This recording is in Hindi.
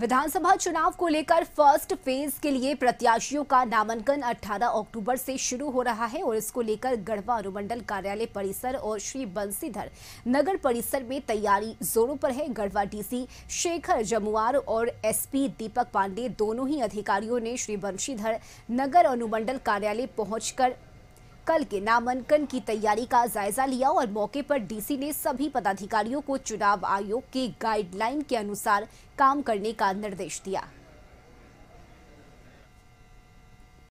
विधानसभा चुनाव को लेकर फर्स्ट फेज के लिए प्रत्याशियों का नामांकन 18 अक्टूबर से शुरू हो रहा है और इसको लेकर गढ़वा अनुमंडल कार्यालय परिसर और श्री बंसीधर नगर परिसर में तैयारी जोरों पर है गढ़वा डीसी शेखर जमुआर और एसपी दीपक पांडे दोनों ही अधिकारियों ने श्री बंशीधर नगर अनुमंडल कार्यालय पहुंचकर कल के नामांकन की तैयारी का जायजा लिया और मौके पर डीसी ने सभी पदाधिकारियों को चुनाव आयोग के गाइडलाइन के अनुसार काम करने का निर्देश दिया